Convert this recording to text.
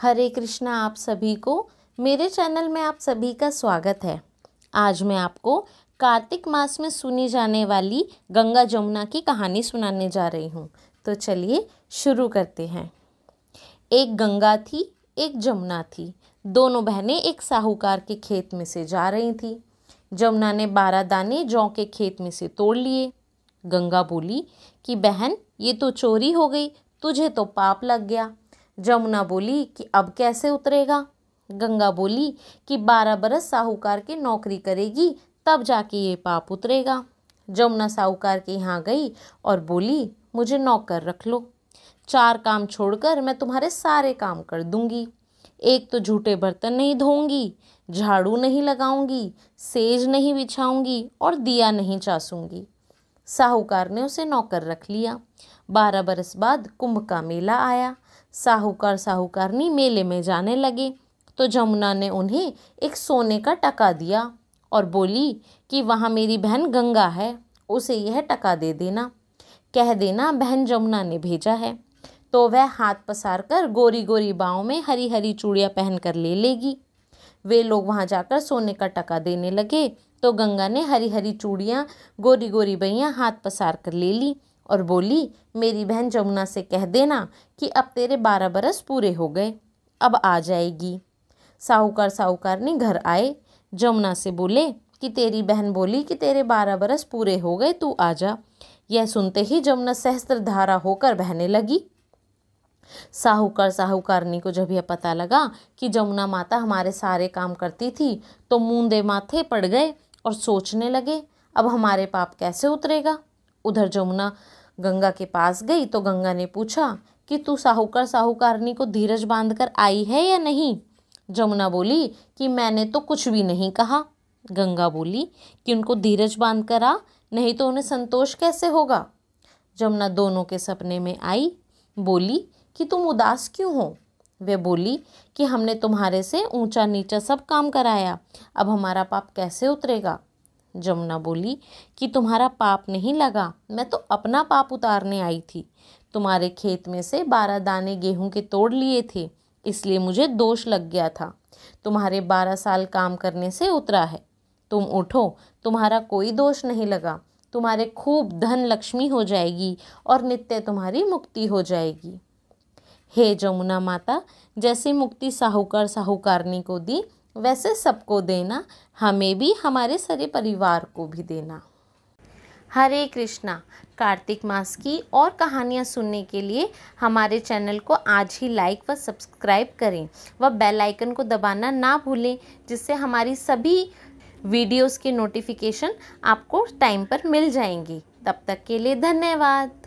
हरे कृष्णा आप सभी को मेरे चैनल में आप सभी का स्वागत है आज मैं आपको कार्तिक मास में सुनी जाने वाली गंगा जमुना की कहानी सुनाने जा रही हूँ तो चलिए शुरू करते हैं एक गंगा थी एक जमुना थी दोनों बहनें एक साहूकार के खेत में से जा रही थी जमुना ने बारह दाने जौ के खेत में से तोड़ लिए गंगा बोली कि बहन ये तो चोरी हो गई तुझे तो पाप लग गया जमुना बोली कि अब कैसे उतरेगा गंगा बोली कि बारह बरस साहूकार के नौकरी करेगी तब जाके ये पाप उतरेगा जमुना साहूकार के यहाँ गई और बोली मुझे नौकर रख लो चार काम छोड़कर मैं तुम्हारे सारे काम कर दूंगी एक तो झूठे बर्तन नहीं धोऊंगी झाड़ू नहीं लगाऊंगी सेज नहीं बिछाऊंगी और दिया नहीं चासूंगी साहूकार ने उसे नौकर रख लिया बारह बरस बाद कुंभ का मेला आया साहूकार साहूकारनी मेले में जाने लगे तो जमुना ने उन्हें एक सोने का टका दिया और बोली कि वहाँ मेरी बहन गंगा है उसे यह टका दे देना कह देना बहन जमुना ने भेजा है तो वह हाथ पसार कर गोरी गोरी बाँव में हरी हरी चूड़ियाँ पहन कर ले लेगी वे लोग वहाँ जाकर सोने का टका देने लगे तो गंगा ने हरी हरी चूड़ियाँ गोरी गोरी बहियाँ हाथ पसार कर ले ली और बोली मेरी बहन जमुना से कह देना कि अब तेरे बारह बरस पूरे हो गए अब आ जाएगी साहूकार साहूकार ने घर आए जमुना से बोले कि तेरी बहन बोली कि तेरे बारह बरस पूरे हो गए तू आ जा यह सुनते ही जमुना सहस्त्र धारा होकर बहने लगी साहूकार साहूकारनी को जब यह पता लगा कि जमुना माता हमारे सारे काम करती थी तो मूंदे माथे पड़ गए और सोचने लगे अब हमारे पाप कैसे उतरेगा उधर जमुना गंगा के पास गई तो गंगा ने पूछा कि तू साहूकार साहूकारनी को धीरज बांध कर आई है या नहीं जमुना बोली कि मैंने तो कुछ भी नहीं कहा गंगा बोली कि उनको धीरज बांध कर आ नहीं तो उन्हें संतोष कैसे होगा जमुना दोनों के सपने में आई बोली कि तुम उदास क्यों हो वह बोली कि हमने तुम्हारे से ऊंचा नीचा सब काम कराया अब हमारा पाप कैसे उतरेगा जमुना बोली कि तुम्हारा पाप नहीं लगा मैं तो अपना पाप उतारने आई थी तुम्हारे खेत में से बारह दाने गेहूं के तोड़ लिए थे इसलिए मुझे दोष लग गया था तुम्हारे बारह साल काम करने से उतरा है तुम उठो तुम्हारा कोई दोष नहीं लगा तुम्हारे खूब धन लक्ष्मी हो जाएगी और नित्य तुम्हारी मुक्ति हो जाएगी हे जमुना माता जैसी मुक्ति साहूकार साहूकारनी को दी वैसे सबको देना हमें भी हमारे सारे परिवार को भी देना हरे कृष्णा कार्तिक मास की और कहानियाँ सुनने के लिए हमारे चैनल को आज ही लाइक व सब्सक्राइब करें व बेल आइकन को दबाना ना भूलें जिससे हमारी सभी वीडियोस के नोटिफिकेशन आपको टाइम पर मिल जाएंगी तब तक के लिए धन्यवाद